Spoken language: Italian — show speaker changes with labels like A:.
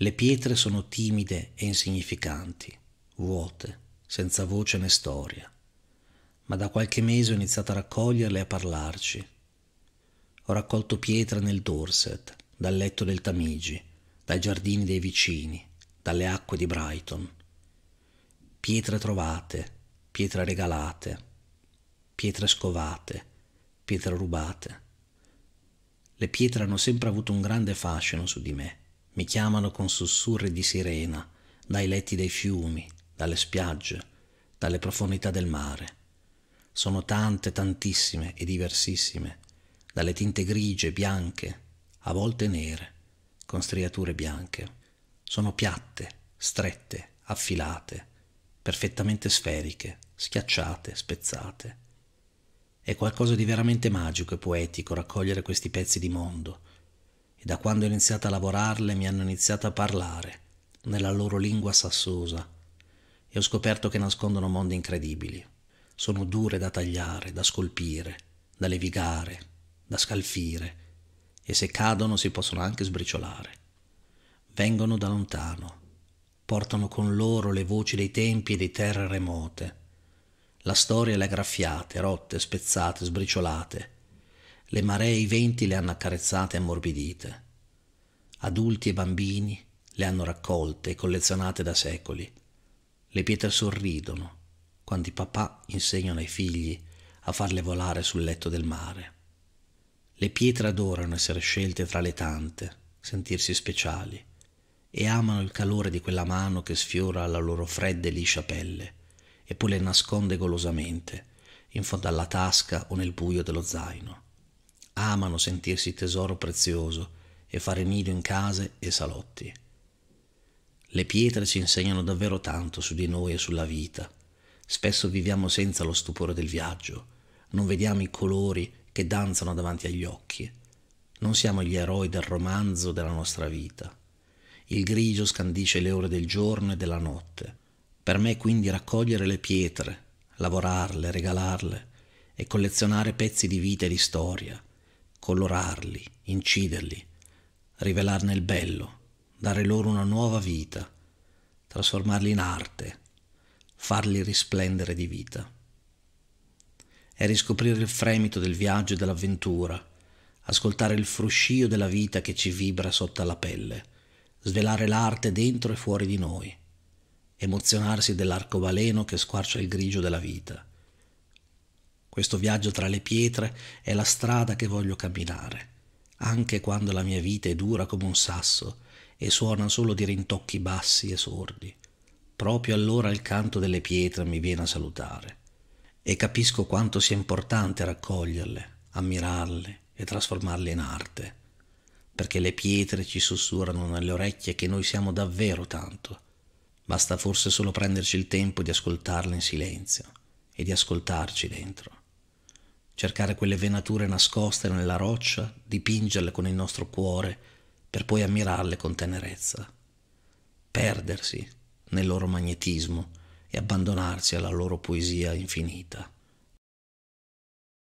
A: Le pietre sono timide e insignificanti, vuote, senza voce né storia, ma da qualche mese ho iniziato a raccoglierle e a parlarci. Ho raccolto pietre nel Dorset, dal letto del Tamigi, dai giardini dei vicini, dalle acque di Brighton. Pietre trovate, pietre regalate, pietre scovate, pietre rubate. Le pietre hanno sempre avuto un grande fascino su di me mi chiamano con sussurri di sirena dai letti dei fiumi, dalle spiagge, dalle profondità del mare. Sono tante, tantissime e diversissime, dalle tinte grigie, bianche, a volte nere, con striature bianche. Sono piatte, strette, affilate, perfettamente sferiche, schiacciate, spezzate. È qualcosa di veramente magico e poetico raccogliere questi pezzi di mondo, e da quando ho iniziato a lavorarle mi hanno iniziato a parlare nella loro lingua sassosa e ho scoperto che nascondono mondi incredibili. Sono dure da tagliare, da scolpire, da levigare, da scalfire e se cadono si possono anche sbriciolare. Vengono da lontano, portano con loro le voci dei tempi e di terre remote, la storia le ha graffiate, rotte, spezzate, sbriciolate le maree e i venti le hanno accarezzate e ammorbidite. Adulti e bambini le hanno raccolte e collezionate da secoli. Le pietre sorridono quando i papà insegnano ai figli a farle volare sul letto del mare. Le pietre adorano essere scelte tra le tante, sentirsi speciali, e amano il calore di quella mano che sfiora la loro fredda e liscia pelle, e poi le nasconde golosamente, in fondo alla tasca o nel buio dello zaino amano sentirsi tesoro prezioso e fare nido in case e salotti. Le pietre ci insegnano davvero tanto su di noi e sulla vita. Spesso viviamo senza lo stupore del viaggio, non vediamo i colori che danzano davanti agli occhi, non siamo gli eroi del romanzo della nostra vita. Il grigio scandisce le ore del giorno e della notte. Per me quindi raccogliere le pietre, lavorarle, regalarle e collezionare pezzi di vita e di storia, colorarli, inciderli, rivelarne il bello, dare loro una nuova vita, trasformarli in arte, farli risplendere di vita. È riscoprire il fremito del viaggio e dell'avventura, ascoltare il fruscio della vita che ci vibra sotto la pelle, svelare l'arte dentro e fuori di noi, emozionarsi dell'arcobaleno che squarcia il grigio della vita questo viaggio tra le pietre è la strada che voglio camminare, anche quando la mia vita è dura come un sasso e suona solo di rintocchi bassi e sordi. Proprio allora il canto delle pietre mi viene a salutare e capisco quanto sia importante raccoglierle, ammirarle e trasformarle in arte, perché le pietre ci sussurrano nelle orecchie che noi siamo davvero tanto. Basta forse solo prenderci il tempo di ascoltarle in silenzio e di ascoltarci dentro cercare quelle venature nascoste nella roccia, dipingerle con il nostro cuore, per poi ammirarle con tenerezza, perdersi nel loro magnetismo e abbandonarsi alla loro poesia infinita.